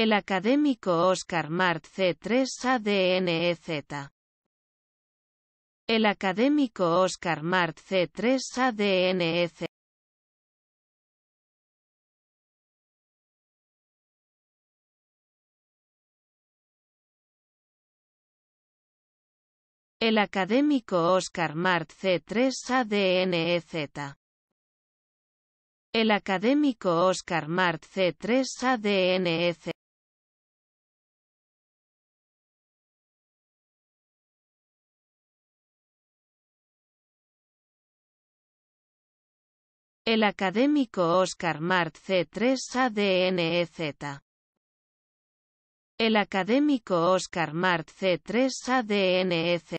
El académico Oscar Mart C3ADNEZ. El académico Oscar Mart C3ADNEZ. El académico Oscar Mart C3ADNEZ. El académico Oscar Mart C3ADNEZ. El académico Oscar Mart C3ADNEZ. El académico Oscar Mart C3ADNEZ